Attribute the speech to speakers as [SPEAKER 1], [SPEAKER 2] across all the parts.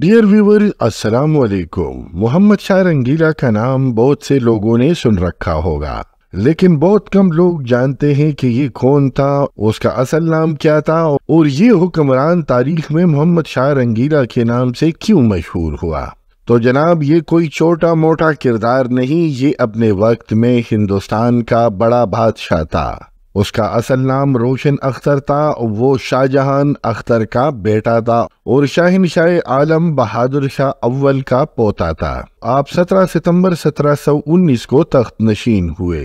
[SPEAKER 1] Dear viewer अस्सलाम वालेकुम मोहम्मद शाह रंगीला का नाम बहुत से लोगों ने सुन रखा होगा लेकिन बहुत कम लोग जानते हैं कि ये कौन था उसका असल नाम क्या था और ये हुक्मरान तारीख में मोहम्मद शाह रंगीला के नाम से क्यों मशहूर हुआ तो जनाब ये कोई छोटा मोटा किरदार नहीं ये अपने वक्त में हिंदुस्तान का बड़ा बादशाह था उसका असल नाम रोशन अख्तर था वो शाहजहां अख्तर का बेटा था और शाहिन शाह आलम बहादुर शाह अव्वल का पोता था आप 17 सितंबर 1719 को तख्त नशीन हुए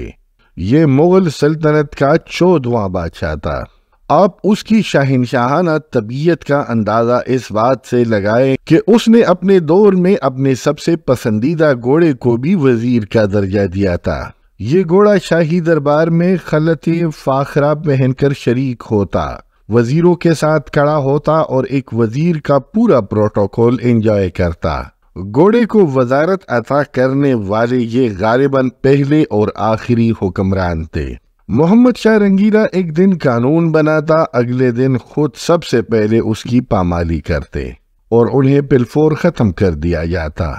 [SPEAKER 1] ये मुग़ल सल्तनत का चौदवा बादशाह था आप उसकी शाहिन शाहाना तबीयत का अंदाज़ा इस बात से लगाए कि उसने अपने दौर में अपने सबसे पसंदीदा घोड़े को भी वजीर का दर्जा दिया था ये घोड़ा शाही दरबार में खलत फाखरा पहनकर शरीक होता वजीरों के साथ खड़ा होता और एक वजीर का पूरा प्रोटोकॉल एंजॉय करता घोड़े को वजारत अता करने वाले ये गालिबन पहले और आखिरी हुक्मरान थे मोहम्मद शाह रंगीरा एक दिन कानून बनाता अगले दिन खुद सबसे पहले उसकी पामाली करते और उन्हें पिलफोर ख़त्म कर दिया जाता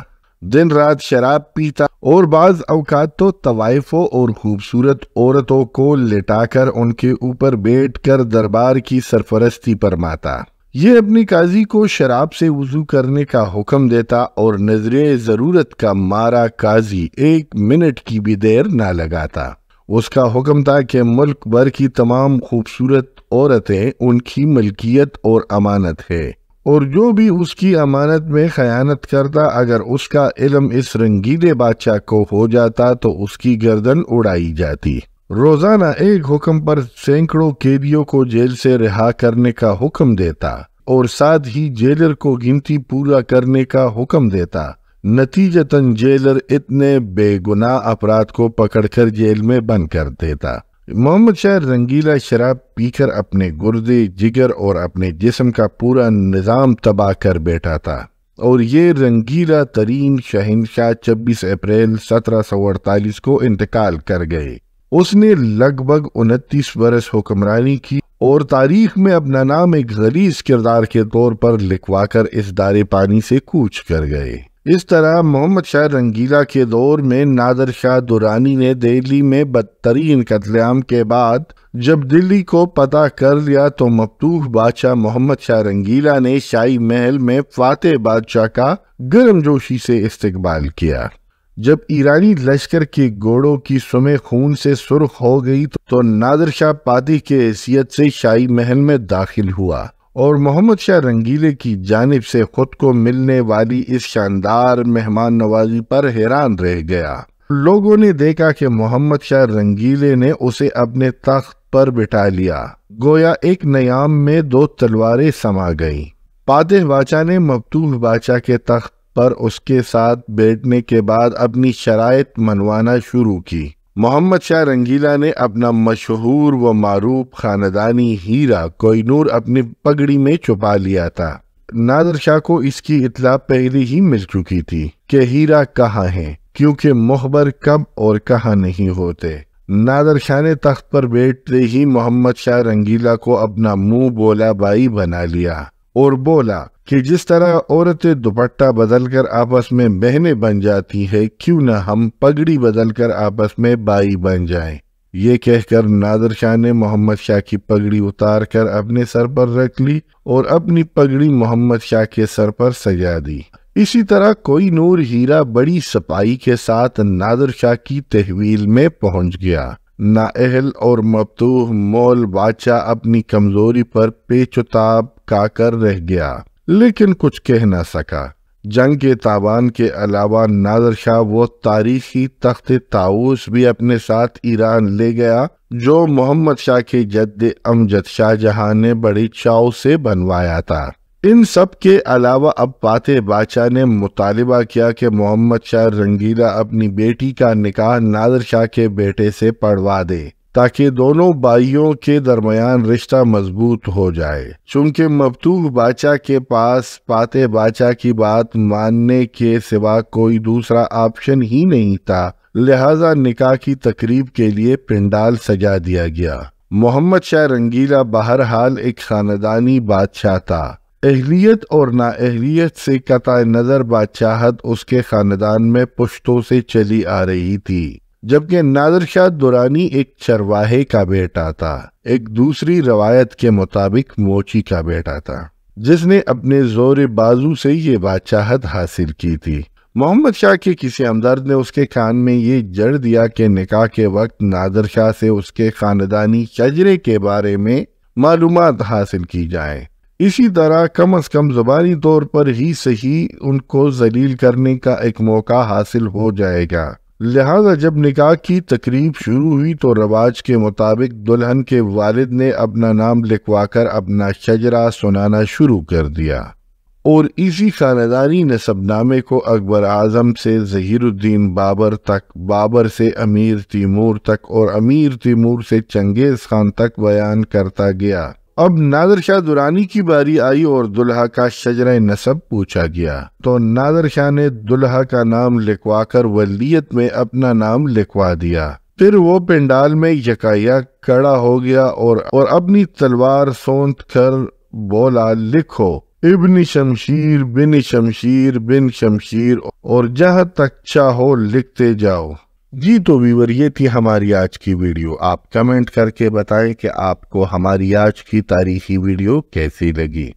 [SPEAKER 1] दिन रात शराब पीता और बाज अवकात तो तवाइफों और खूबसूरत औरतों को लिटाकर उनके ऊपर बैठ कर दरबार की सरपरस्ती फरमाता ये अपनी काजी को शराब से वजू करने का हुक्म देता और नजर ज़रूरत का मारा काजी एक मिनट की भी देर ना लगाता उसका हुक्म था कि मुल्क भर की तमाम खूबसूरत औरतें उनकी मलकियत और अमानत है और जो भी उसकी अमानत में खयानत करता अगर उसका इलम इस रंगीले बादशाह को हो जाता तो उसकी गर्दन उड़ाई जाती रोजाना एक हुक्म पर सैकड़ों कैदियों को जेल से रिहा करने का हुक्म देता और साथ ही जेलर को गिनती पूरा करने का हुक्म देता नतीजतन जेलर इतने बेगुनाह अपराध को पकड़कर जेल में बंद कर देता मोहम्मद शाह रंगीला शराब पीकर अपने गुर्दे जिगर और अपने जिसम का पूरा निज़ाम तबाह कर बैठा था और ये रंगीला तरीन शहनशाह छब्बीस अप्रैल सत्रह सौ अड़तालीस को इंतकाल कर गए उसने लगभग उनतीस बरस हुक्मरानी की और तारीख में अपना नाम एक गलीस किरदार के तौर पर लिखवाकर इस दारे पानी से कूच कर गए इस तरह मोहम्मद शाह रंगीला के दौर में नादर शाह दुरानी ने दिल्ली में बदतरीन कतलेआम के बाद जब दिल्ली को पता कर लिया तो मफतूह बादशाह मोहम्मद शाह रंगीला ने शाही महल में फाते बादशाह का गर्मजोशी से इस्तकबाल किया जब ईरानी लश्कर के घोड़ों की सुमे खून से सुर्ख हो गई तो नादर शाह पाती के हैसियत से शाही महल में दाखिल हुआ और मोहम्मद शाह रंगीले की जानब से खुद को मिलने वाली इस शानदार मेहमान नवाजी पर हैरान रह गया लोगों ने देखा कि मोहम्मद शाह रंगीले ने उसे अपने तख्त पर बिठा लिया गोया एक नयाम में दो तलवारें समा गईं। पादे बाचा ने मबतूह बाचा के तख्त पर उसके साथ बैठने के बाद अपनी शराय मनवाना शुरू की मोहम्मद शाह रंगीला ने अपना मशहूर व मरूफ ख़ानदानी हीरा कोयनूर अपनी पगड़ी में छुपा लिया था नादर शाह को इसकी इतला पहले ही मिल चुकी थी कि हीरा कहाँ है क्योंकि मोहबर कब और कहाँ नहीं होते नादर शाह ने तख्त पर बैठते ही मोहम्मद शाह रंगीला को अपना मुंह बोला बाई बना लिया और बोला कि जिस तरह औरतें दुपट्टा बदलकर आपस में बहने बन जाती है क्यों न हम पगड़ी बदलकर आपस में बाई बन जाएं। ये कहकर नादर शाह ने मोहम्मद शाह की पगड़ी उतार कर अपने सर पर रख ली और अपनी पगड़ी मोहम्मद शाह के सर पर सजा दी इसी तरह कोई नूर हीरा बड़ी सफाई के साथ नादर शाह की तहवील में पहुंच गया नाअहल और मबतूह मोल बादशाह अपनी कमज़ोरी पर का काकर रह गया लेकिन कुछ कह ना सका जंग के ताबान के अलावा नादर शाह वो तारीखी तख्त ताऊस भी अपने साथ ईरान ले गया जो मोहम्मद शाह के जद्द अमजद शाहजहां ने बड़ी चाव से बनवाया था इन सब के अलावा अब पाते बादशाह ने मुतालबा किया कि मोहम्मद शाह रंगीला अपनी बेटी का निकाह नादर शाह के बेटे से पढ़वा दे ताकि दोनों भाइयों के दरमियान रिश्ता मजबूत हो जाए चूंकि मबतूक बादशाह के पास पाते बादशाह की बात मानने के सिवा कोई दूसरा ऑप्शन ही नहीं था लिहाजा निकाह की तकरीब के लिए पिंडाल सजा दिया गया मोहम्मद शाह रंगीला बहरहाल एक खानदानी बादशाह था अहलीत और नाअहलियत से कत नज़र बादशाहत उसके ख़ानदान में पुश्तों से चली आ रही थी जबकि नादर शाह दुरानी एक चरवाहे का बेटा था एक दूसरी रवायत के मुताबिक मोची का बेटा था जिसने अपने जोर बाजू से ये बादशाहत हासिल की थी मोहम्मद शाह के किसी हमदर्द ने उसके कान में ये जड़ दिया कि निकाह के वक्त नादर शाह से उसके ख़ानदानी चजरे के बारे में मालूम हासिल की जाए इसी तरह कम अज कम ज़बानी तौर पर ही सही उनको जलील करने का एक मौका हासिल हो जाएगा लिहाजा जब निकाह की तकरीब शुरू हुई तो रवाज के मुताबिक दुल्हन के वालिद ने अपना नाम लिखवाकर अपना शजरा सुनाना शुरू कर दिया और इसी खानदानी नसबनामे को अकबर आजम से जहीरुद्दीन बाबर तक बाबर से अमीर तैमूर तक और अमीर तीमूर से चंगेज़ खान तक बयान करता गया अब नादर शाह दुरानी की बारी आई और दुल्हा का शजर नसब पूछा गया तो नादर शाह ने दुल्हा का नाम लिखवा कर वलीयत में अपना नाम लिखवा दिया फिर वो पिंडाल में यकायक कड़ा हो गया और और अपनी तलवार सौंत कर बोला लिखो इब्न शमशीर बिन शमशीर बिन शमशीर और जहाँ तक चाहो लिखते जाओ जी तो व्यूवर ये थी हमारी आज की वीडियो आप कमेंट करके बताएं कि आपको हमारी आज की तारीखी वीडियो कैसी लगी